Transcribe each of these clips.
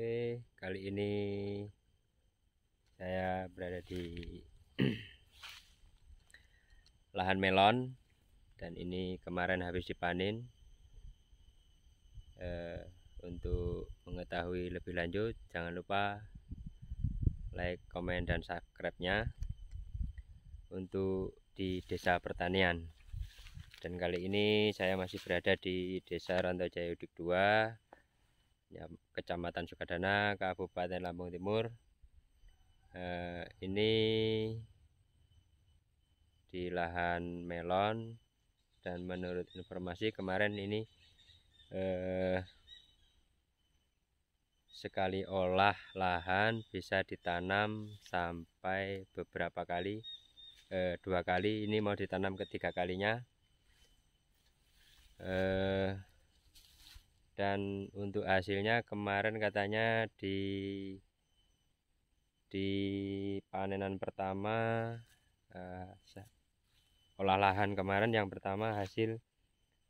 Oke, kali ini saya berada di lahan melon dan ini kemarin habis dipanen. Eh, untuk mengetahui lebih lanjut, jangan lupa like, komen, dan subscribe-nya untuk di desa pertanian. Dan kali ini saya masih berada di desa Jaya Jayodik 2 ya, Kecamatan Sukadana, Kabupaten Lampung Timur. Eh, ini di lahan melon dan menurut informasi kemarin ini eh, sekali olah lahan bisa ditanam sampai beberapa kali eh, dua kali ini mau ditanam ketiga kalinya eh, dan untuk hasilnya kemarin katanya di di panenan pertama uh, eh, olah lahan kemarin yang pertama hasil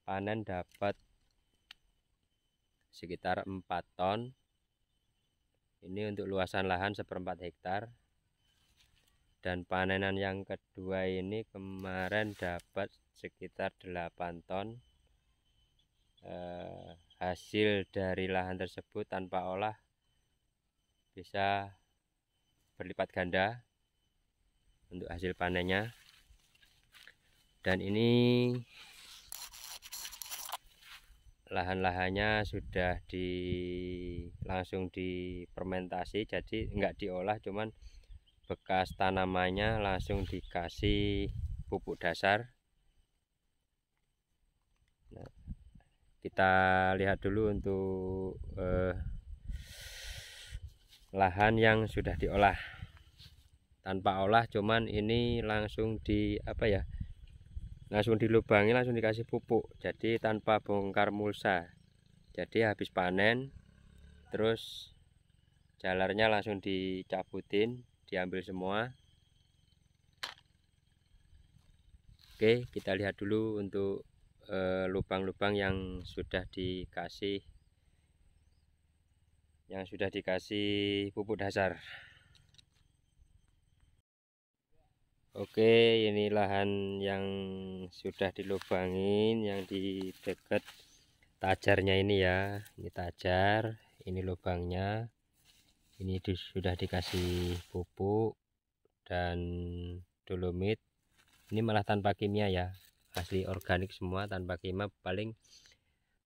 panen dapat sekitar 4 ton ini untuk luasan lahan seperempat hektar dan panenan yang kedua ini kemarin dapat sekitar 8 ton eh, hasil dari lahan tersebut tanpa olah bisa berlipat ganda untuk hasil panennya dan ini lahan-lahannya sudah di langsung dipermentasi jadi enggak diolah cuman bekas tanamannya langsung dikasih pupuk dasar kita lihat dulu untuk eh, lahan yang sudah diolah tanpa olah cuman ini langsung di apa ya langsung dilubangi langsung dikasih pupuk jadi tanpa bongkar mulsa jadi habis panen terus jalarnya langsung dicabutin diambil semua Oke, kita lihat dulu untuk Eh, lubang-lubang yang sudah dikasih yang sudah dikasih pupuk dasar Oke ini lahan yang sudah dilubangin yang di dekat tajarnya ini ya ini tajar ini lubangnya ini sudah dikasih pupuk dan dolomit ini malah tanpa kimia ya asli organik semua tanpa kimia paling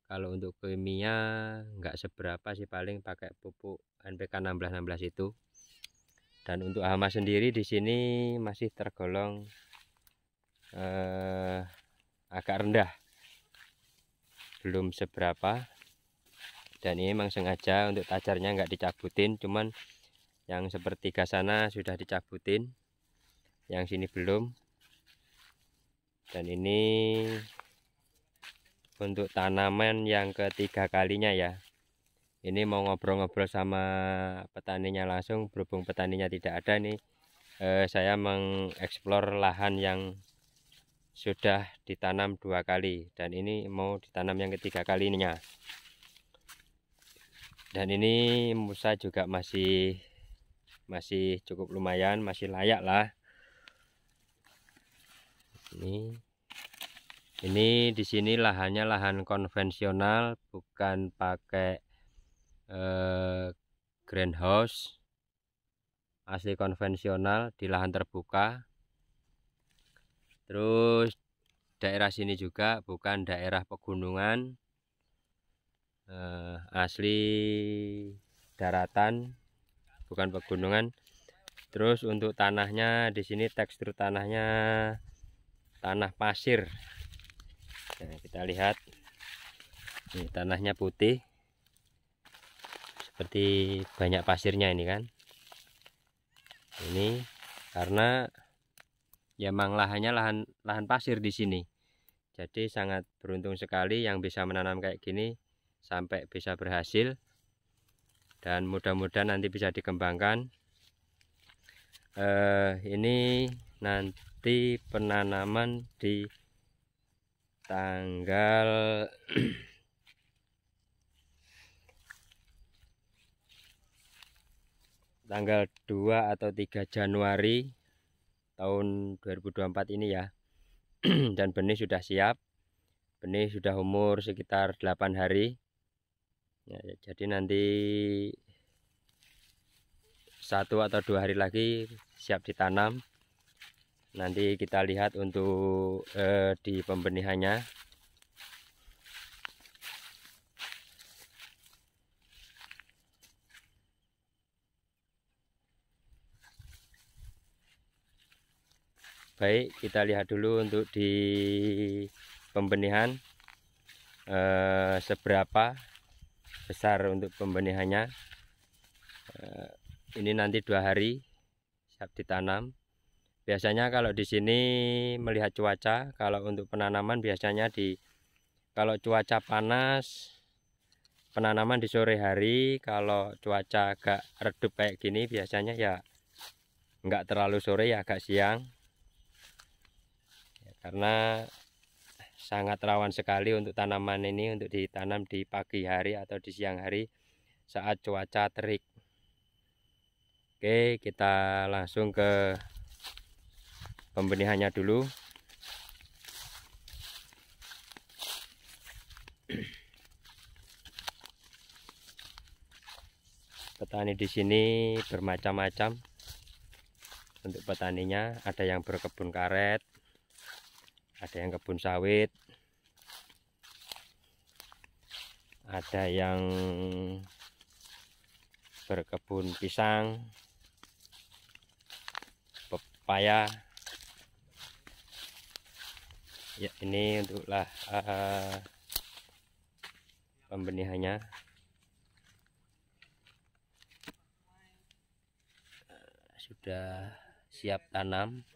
kalau untuk kimia nggak seberapa sih paling pakai pupuk NPK 1616 itu dan untuk hama sendiri di sini masih tergolong eh, agak rendah belum seberapa dan ini memang sengaja untuk tajarnya nggak dicabutin cuman yang sepertiga sana sudah dicabutin yang sini belum dan ini untuk tanaman yang ketiga kalinya ya ini mau ngobrol-ngobrol sama petaninya langsung berhubung petaninya tidak ada nih eh, saya mengeksplor lahan yang sudah ditanam dua kali dan ini mau ditanam yang ketiga kalinya dan ini musa juga masih masih cukup lumayan masih layak lah ini ini di sini lahannya lahan konvensional bukan pakai eh, greenhouse asli konvensional di lahan terbuka terus daerah sini juga bukan daerah pegunungan eh, asli daratan bukan pegunungan terus untuk tanahnya di sini tekstur tanahnya tanah pasir Nah, kita lihat ini tanahnya putih seperti banyak pasirnya ini kan ini karena ya memang lahannya lahan lahan pasir di sini jadi sangat beruntung sekali yang bisa menanam kayak gini sampai bisa berhasil dan mudah-mudahan nanti bisa dikembangkan eh, ini nanti penanaman di tanggal tanggal 2 atau 3 Januari tahun 2024 ini ya dan benih sudah siap benih sudah umur sekitar 8 hari ya, jadi nanti satu atau dua hari lagi siap ditanam nanti kita lihat untuk eh, di pembenihannya baik kita lihat dulu untuk di pembenihan eh, seberapa besar untuk pembenihannya eh, ini nanti dua hari siap ditanam Biasanya kalau di sini melihat cuaca, kalau untuk penanaman biasanya di kalau cuaca panas penanaman di sore hari, kalau cuaca agak redup kayak gini biasanya ya enggak terlalu sore ya agak siang. Ya, karena sangat rawan sekali untuk tanaman ini untuk ditanam di pagi hari atau di siang hari saat cuaca terik. Oke, kita langsung ke pembenihannya dulu petani di sini bermacam-macam untuk petaninya ada yang berkebun karet ada yang kebun sawit ada yang berkebun pisang pepaya ya ini untuklah uh, pembenihannya eh, sudah siap tanam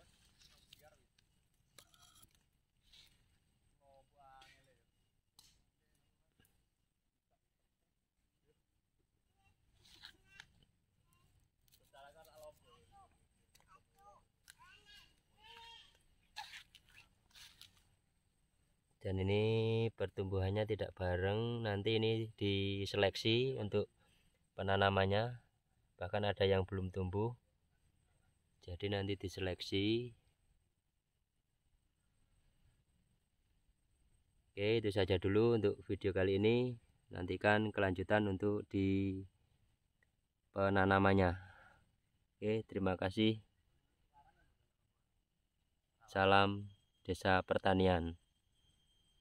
dan ini pertumbuhannya tidak bareng nanti ini diseleksi untuk penanamannya bahkan ada yang belum tumbuh jadi nanti diseleksi oke itu saja dulu untuk video kali ini nantikan kelanjutan untuk di penanamannya oke terima kasih salam desa pertanian